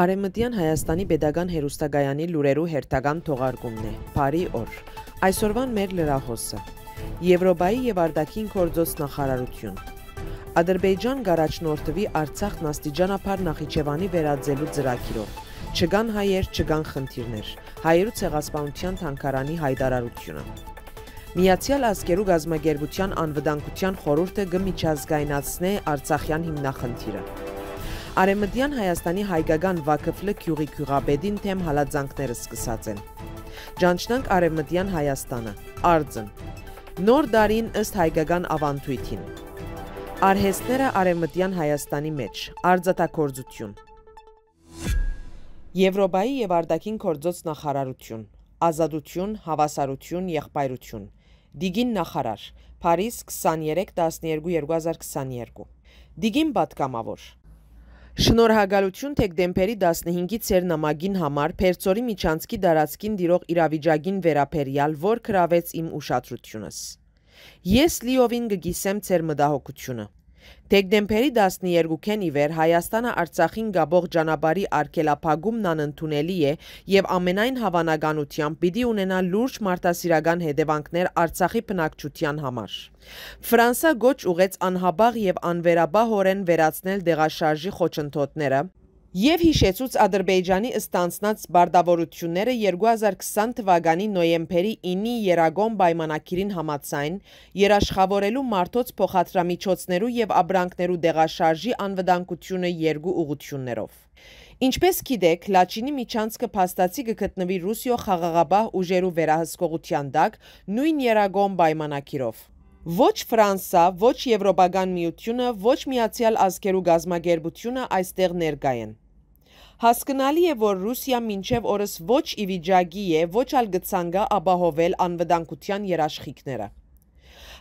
Արեմտյան Հայաստանի Պետական Հերուստագայանի լուրերու հերթական թողարկումն է։ Բարի օր։ Այսօրվան մեր լրահոսը։ Եվրոպայի եւ Արտաքին գործոց նախարարություն։ Ադրբեջան գարաչնորթվի Արցախն աստիճանաբար Նախիջևանի վերաձելու ծրագիրով։ Չկան հայեր, չկան խնդիրներ։ Հայերու ցեղասպանության թանկարանի հայտարարությունը։ Միացյալ ազգերու գազագերբության անվտանգության խորհուրդը գմիջազգայնացնե Արցախյան հիմնախնդիրը։ Արեմդյան Հայաստանի հայկական վակվլը կյուղի կյուղաբեդին թեմ հալածանքները սկսած են։ Ճանչնանք արեմդյան Հայաստանը, արձն, նոր դարին ըստ հայկական ավանդույթին։ Արհեստները արեմդյան Հայաստանի մեջ, արձատակործություն։ Եվրոպայի եւ արդակին կործոց նախարարություն, ազատություն, հավասարություն, եղբայրություն, դիգին նախարար, Փարիզ 23-12-2022։ Դիգին պատկամավոր, Շնորհակալություն թեք դեմպերի 15-ի ծեր նամագին համար Փերծորի միջանցքի դարածքին դիրող իրավիճակին վերապերյալ, որ գրավեց իմ ուշադրությունս։ Ես լիովին կգիսեմ ծեր մտահոգությունը։ Դեկտեմբերի 12-ին ի վեր Հայաստանը Արցախին գաբող ճանապարհի արգելափակումն անընդունելի է եւ ամենայն հավանականությամբ պիտի ունենա լուրջ մարդասիրական հետևանքներ Արցախի բնակչության համար։ Ֆրանսա գոչ ուղեց անհաբաղ եւ անվերաբահորեն վերացնել դեղաշարժի խոչընդոտները, եւ հիշեցուց Ադրբեջանի ստանցնած բարդավորությունները 2020 թվականի նոյեմբերի 9-ի Երագոն պայմանագիրին համաձայն երաշխավորելու մարդոց փոխադրամիջոցներու եւ աբրանքներու դեղաշարժի անվտանգությունը երկու ուղություններով։ Ինչպես գիտեք, Լաչինի միջանցքը փաստացի կգտնվի Ռուսիո խաղաղապահ ուժերու վերահսկողության տակ նույն Երագոն պայմանագիրով։ Ոչ Ֆրանսա, ոչ Եվրոպական միությունը, ոչ Միացյալ ազգերու գազմագերբությունը այստեղ ներկա են։ Հասկանալի է, որ Ռուսիա մինչև օրս ոչ ի վիճակի է, ոչ ալ գցանգա ապահովել անվտանգության երաշխիքները։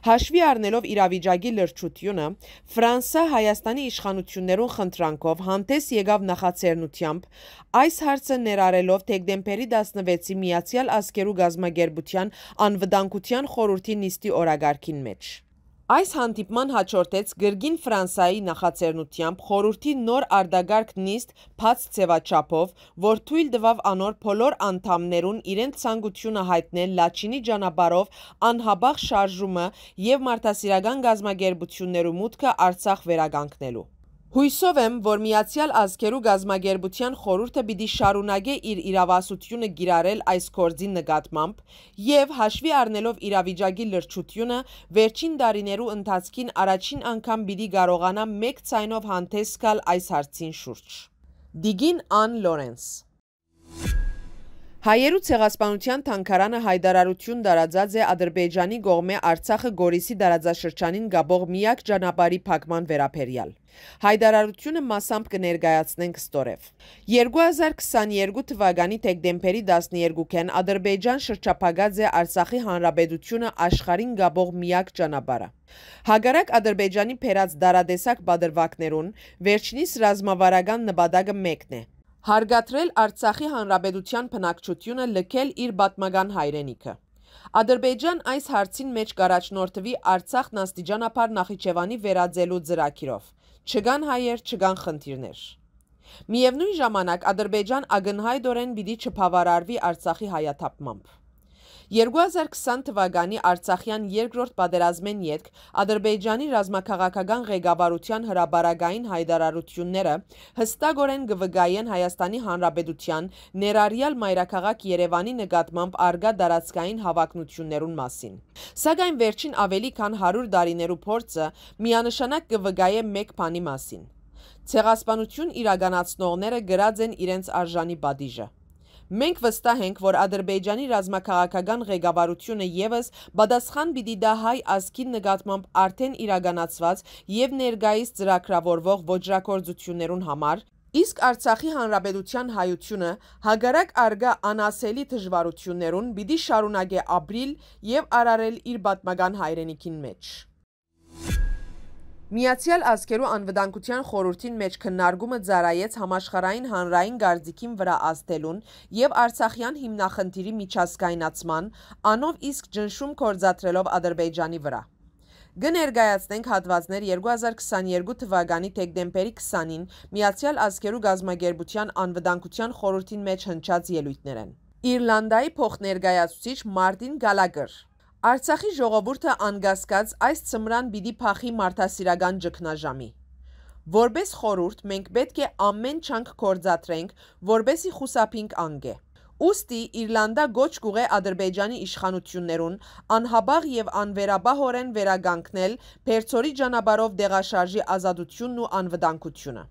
Հաշվի առնելով իրավիճակի լրջությունը, Ֆրանսա Հայաստանի իշխանություններուն խնդրանքով հանդես եկավ նախաձեռնությամբ այս հարցը ներառելով դեկտեմբերի 16-ի Միացյալ Ազգերու Գազմագերբության անվտանգության խորհրդի նիստի օրագարկին մեջ։ Այս հանդիպման հաջորդեց գրգին Ֆրանսայի նախաձեռնությամբ խորհրդի նոր արդագարգ նիստ բաց ձևաչափով, որ թույլ տվավ անոր բոլոր անդամներուն իրենց ցանկությունը հայտնել Լաչինի ճանապարհով անհաբաղ շարժումը եւ մարդասիրական գազագերբություններու մուտքը Արցախ վերականգնելու։ Հույսով եմ, որ Միացյալ ազգերու գազմագերբության խորհուրդը պիտի շարունակե իր իրավասությունը գիրարել այս գործի նկատմամբ եւ հաշվի առնելով իրավիճակի լրջությունը վերջին տարիներու ընթացքին առաջին անգամ պիտի կարողանա մեկ ցայնով հանդես գալ այս հարցին շուրջ։ Դիգին Ան Լորենս Հայերու ցեղասպանության թանգարանը հայդարարություն դարաձած է Ադրբեջանի գողմե Արցախը Գորիսի դարաձաշրջանին գաբող միակ ճանապարհի փակման վերաբերյալ։ Հայդարարությունը մասամբ կներկայացնենք ստորև։ 2022 թվականի դեկտեմբերի 12-ին Ադրբեջան շրջափակած է Արցախի հանրապետությունը աշխարհին գաբող միակ ճանապարհը։ Հագարակ Ադրբեջանի փերած դարադեսակ բادرվակներուն վերջնիս ռազմավարական նպատակը մեկն է՝ հարգատրել Արցախի Հանրապետության բնակչությունը լքել իր պատմական հայրենիքը։ Ադրբեջան այս հարցին մեջ կարաչնորդվի Արցախն աստիճանաբար Նախիջևանի վերաձելու ծրագիրով։ Չգան հայեր, չգան խնդիրներ։ Միևնույն ժամանակ Ադրբեջան ագնհայդորեն պիտի չփավարարվի Արցախի հայաթափմամբ։ 2020 թվականի Արցախյան երկրորդ պատերազմեն յետք Ադրբեջանի ռազմաքաղաքական ղեկավարության հրաբարագային հայտարարությունները հստակորեն գվգայեն Հայաստանի Հանրապետության ներառյալ մայրաքաղաք Երևանի նկատմամբ արգա տարածքային հավակնություններուն մասին։ Սակայն վերջին ավելի քան 100 տարիներու փորձը միանշանակ կվգայե մեկ բանի մասին։ Ցեղասպանություն իրականացնողները գրած են իրենց արժանի պատիժը։ Մենք վստահ ենք, որ Ադրբեջանի ռազմաքաղաքական ղեկավարությունը եւս բադասխան պիտի դա հայ ազգի նկատմամբ արդեն իրականացված եւ ներկայիս ծրագրավորվող ոչրակորձություններուն համար Իսկ Արցախի Հանրապետության հայությունը հագարակ արգա անասելի դժվարություններուն պիտի շարունակե ապրիլ եւ արարել իր պատմական հայրենիքին մեջ։ Միացյալ ազգերու անվտանգության խորհրդին մեջ քննարկումը ծարայեց համաշխարհային հանրային գարձիքին վրա ազդելուն եւ Արցախյան հիմնախնդիրի միջազգայնացման, անով իսկ ճնշում կորզատրելով Ադրբեջանի վրա։ Գներգայացնենք հատվածներ 2022 թվականի դեկտեմբերի 20-ին Միացյալ ազգերու գազագերբության անվտանգության խորհրդին մեջ հնչած ելույթներն։ Իռլանդիայի փոխներկայացուցիչ Մարտին Գալագեր Արցախի ժողովուրդը անգասկած այս ծմրան պիտի փախի մարդասիրական ճգնաժամի։ Որպես խորուրդ մենք պետք է ամեն չանք կործատրենք, որբեսի խուսափինք անգե։ Ոստի Իռլանդա գոչ կուղե Ադրբեջանի իշխանություններուն անհաբաղ եւ անվերաբահորեն վերագանքնել Բերցորի ճանապարով դեղաշարժի ազատությունն ու անվտանգությունը։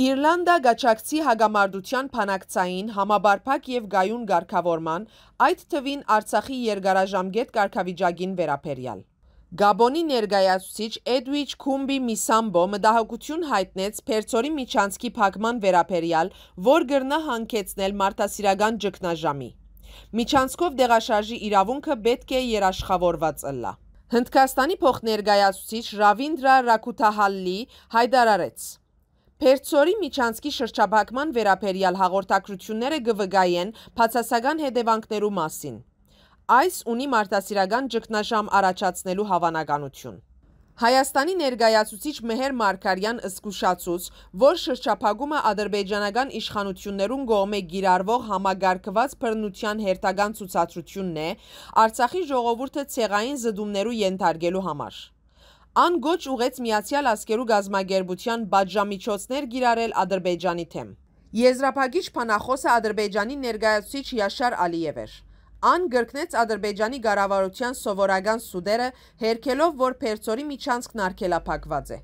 Իրլանդա գաչակցի հագամարդության պանակցային, համաբարպակ և գայուն գարկավորման, այդ թվին արցախի երգարաժամգետ կարգավիճագին վերապերյալ։ Գաբոնի ներգայացուցիչ Էդվիչ Քումբի Միսամբո մտահոգություն հայտնեց Փերցորի միջանցքի փակման վերաբերյալ, որ գրնա հանգեցնել մարդասիրական ճգնաժամի։ Միջանցքով դեղաշարժի իրավունքը պետք է երաշխավորված ըլլա։ Հնդկաստանի փոխներգայացուցիչ Ռավինդրա Ռակութահալլի հայտարարեց. Պերցորի միջանցքի շրջաբակման վերապերյալ հաղորդակրությունները գվգայի են պացասական հետևանքներու մասին։ Այս ունի մարդասիրական ճգնաժամ առաջացնելու հավանականություն։ Հայաստանի ներգայացուցիչ Մեհեր Մարկարյան զգուշացուց, որ շրջապագումը ադրբեջանական իշխանություններուն գողմ է գիրարվող համագարկված պրնության հերթական ծուցատրությունն է, արցախի ժողովուրդը ծեղային զդումներու ենթարգելու համար։ Անգոչ ուղեց Միացյալ Ասկերու գազմագերբության բաժամիջոցներ գիրարել Ադրբեջանի թեմ։ Եզրափակիչ փանախոսը Ադրբեջանի ներկայացուցիչ Յաշար Ալիև էր։ Ան գրկնեց Ադրբեջանի ղարավարության սովորական սուդերը, հերքելով, որ Փերծորի միջանցքն արգելափակված է։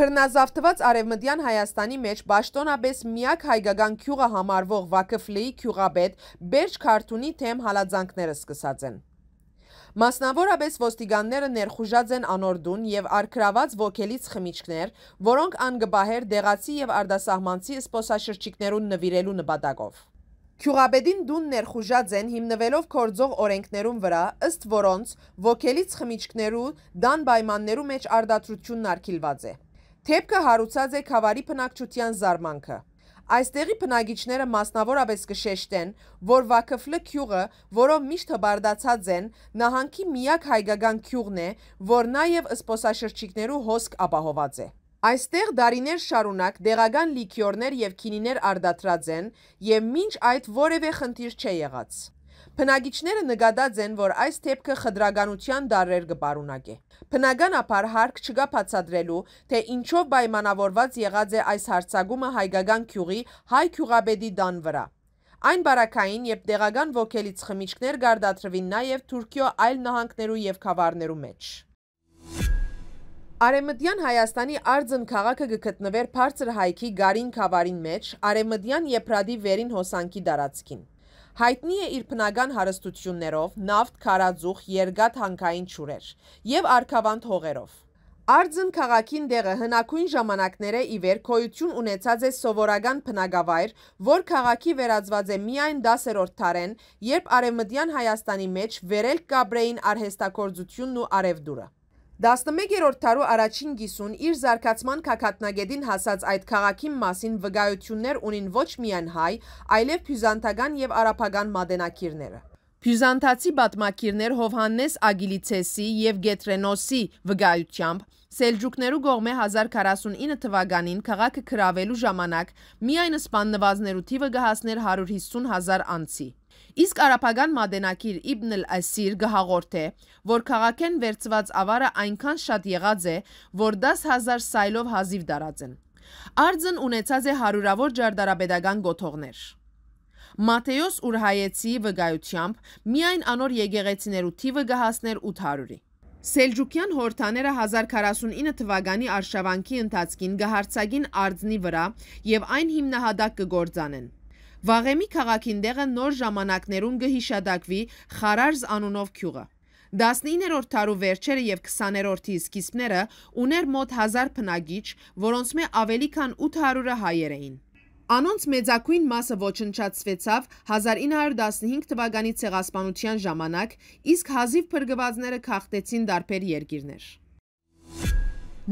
Փռնազավթված Արևմտյան Հայաստանի մեջ ճշտոնապես միակ հայկական քյուղը համարվող Վակֆլեի քյուղաբեդ Բերջ Քարտունի թեմ հալածանքները սկսած են։ Մասնավորապես ոստիգանները ներխուժած են անորդուն և արկրաված ոգելից խմիչքներ, որոնք անգբահեր դեղացի և արդասահմանցի սպոսաշրջիքներուն նվիրելու նպատակով։ Քյուղաբեդին դուն ներխուժած են հիմնվելով կործող օրենքներում վրա, ըստ որոնց ոգելից խմիչքներու դան բայմաններու մեջ արդատրությունն արգիլված է։ Թեպքը հարուցած է կավարի պնակչության զարմանքը։ Այստեղի բնագիչները մասնավորապես կշեշտեն, որ Վակֆլը քյուղը, որով միշտ հբարդացած են, նահանգի միակ հայկական քյուղն է, որ նաև զբոսաշրջիկներու հոսք ապահոված է։ Այստեղ դարիներ շարունակ դեղական լիքյորներ եւ քինիներ արդատրած են եւ մինչ այդ որևէ խնդիր չէ եղած։ Բնագիչները նկատած են, որ այս թեփքը խտրականության դարեր կբարունակե։ Բնական ապարհարկ չկա բացատրելու, թե ինչով պայմանավորված եղած է այս հարցակումը հայկական քյուղի հայ քյուղաբեդի դան վրա։ Այն բարակային եւ տեղական ոգելից խմիչքներ գարդատրվին նաեւ Թուրքիո այլ նահանգներու եւ խավարներու մեջ։ Արեմտյան Հայաստանի արձն քաղաքը գտնվեր բարձր հայքի գարին խավարին մեջ, արեմտյան Եփրադի վերին հոսանքի դարածքին։ Հայտնի է իր բնական հարստություններով, նավթ, քարաձուխ, երկաթ հանքային ճուրեր եւ արքավանդ հողերով։ Արձն քաղաքին դեղը հնակույն ժամանակները ի վեր քոյություն ունեցած է սովորական բնակավայր, որ քաղաքի վերածված է միայն 10-րդ դարեն, երբ արևմտյան Հայաստանի մեջ վերել կաբրեին արհեստագործությունն ու արևդուրը։ 11-րդ տարու առաջին գիսուն իր զարգացման կակատնագետին հասած այդ քաղաքի մասին վգայություններ ունին ոչ միայն հայ, այլև պյուզանտական և առապագան մադենակիրները։ Պյուզանտացի բատմակիրներ Հովհաննես ագիլիցեսի և գետրենոսի վգայությամբ Սելջուկներու գողմ է 1049 թվականին կաղաքը կրավելու ժամանակ միայն սպաննվազներու թիվը գհասներ 150 հազար անցի։ Իսկ արաբական մադենակիր Իբն էլ-Ասիր գահաղորդ է, որ քաղաքեն վերծված ավարը այնքան շատ եղած է, որ 10000 սայլով հազիվ դարած են։ Արձն ունեցած է հարյուրավոր ջարդարաբեդական գոթողներ։ Մատեոս Ուրհայեցի վկայությամբ միայն անոր եկեղեցիներու թիվը կհասներ 800-ի։ Սելջուկյան հորդաները 1049 թվականի արշավանքի ընթացքին գահարցագին արձնի վրա և այն հիմնահադակ կգործանեն։ Վաղեմի քաղաքին դեղը նոր ժամանակներում գհիշադակվի Խարարզ անունով գյուղը։ 19-րդ տարու վերջերը եւ 20-րդի սկիզբները ուներ մոտ 1000 փնագիչ, որոնց մե ավելի քան 800-ը հայեր էին։ Անոնց մեծակույն մասը ոչնչացվեցավ 1915 թվականի ցեղասպանության ժամանակ, իսկ հազիվ փրկվածները քաղտեցին դարբեր երկիրներ։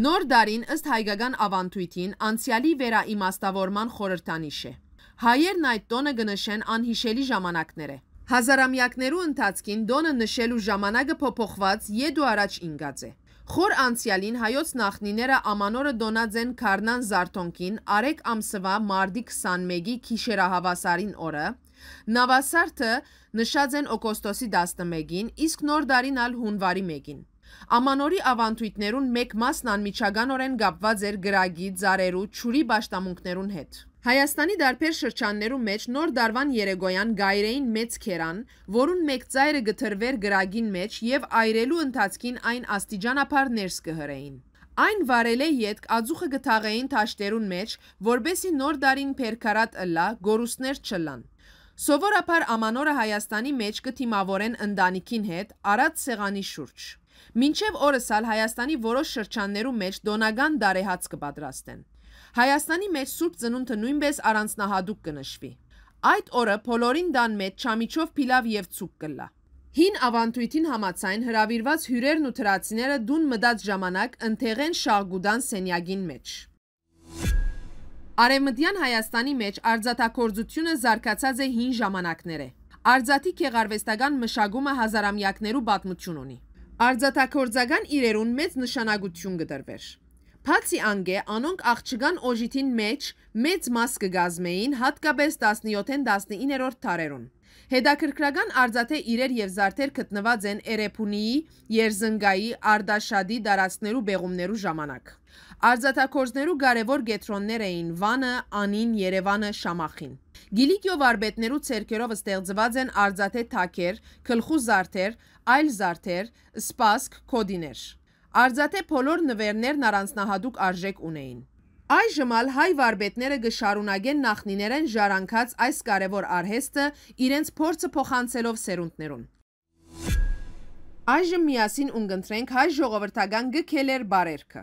Նոր դարին ըստ հայկական ավանդույթին անցյալի վերաիմաստավորման խորհրդանիշ է։ Հայերն այդ տոնը գնշեն անհիշելի ժամանակներ է։ Հազարամյակներու ընթացքին տոնը նշելու ժամանակը փոփոխված եդու առաջ ինգած է։ Խոր անցյալին հայոց նախնիները ամանորը դոնած են Քարնան Զարթոնքին արեք ամսվա մարտի 21-ի քիշերահավասարին օրը, նավասարթը նշած են օգոստոսի 11-ին, իսկ նոր դարին ալ հունվարի 1-ին։ Ամանորի ավանդույթներուն մեկ մասն անմիջականորեն գապված էր գրագի, ծարերու, ճուրի աշտամունքներուն հետ։ Հայաստանի դարբեր շրջաններում մեջ նոր դարվան երեգոյան գայրեին մեծ քերան, որուն մեկ ծայրը գթրվեր գրագին մեջ եւ այրելու ընթացքին այն աստիճանապար ներս կհրեին։ Այն վարել է ետք աձուխը գթաղեին թաշտերուն մեջ, որբեսի նոր դարին փերքարատ ըլա գորուսներ չլան։ Սովորաբար ամանորը Հայաստանի մեջ կթիմավորեն ընտանիքին հետ արած սեղանի շուրջ։ Մինչև օրս ալ Հայաստանի որոշ շրջաններում մեջ դոնական դարեհաց կպատրաստեն։ Հայաստանի մեջ Սուրբ Ծնունդը նույնպես առանձնահատուկ կնշվի։ Այդ օրը բոլորին դան մեջ չամիչով փիլավ եւ ցուկ կլա։ Հին ավանդույթին համացայն հրավիրված հյուրերն ու թրացիները դուն մտած ժամանակ ընթեղեն շաղգուդան սենյագին մեջ։ Արևմտյան Հայաստանի մեջ արձատակորձությունը զարգացած է հին ժամանակներ է։ Արձատի քեղարվեստական մշակումը հազարամյակներու պատմություն ունի։ Արձատակորձական իրերուն մեծ նշանակություն գտնվեր։ Բացի անգե, անոնք աղջկան օժիթին մեջ մեծ մաս կգազմեին հատկապես 17-ն 19-րդ տարերուն։ Հետաքրքրական արձաթե իրեր եւ զարդեր գտնված են Էրեփունիի, Երզնգայի, Արդաշադի դարածներու բեղումներու ժամանակ։ Արձաթակորձներու կարևոր գետրոններ էին Վանը, Անին, Երևանը, Շամախին։ Գիլիկիով արբետներու ցերկերով ստեղծված են արձաթե թակեր, գլխու զարդեր, այլ զարդեր, սպասք, կոդիներ։ Արձաթե բոլոր նվերներն առանձնահատուկ արժեք ունեին։ Այժմ ալ հայ վարպետները գշարունակեն նախնիներեն ժարանքած այս կարևոր արհեստը իրենց փորձը փոխանցելով սերունդներուն։ Այժմ միասին ունգընտրենք հայ ժողովրդական գքելեր բարերքը։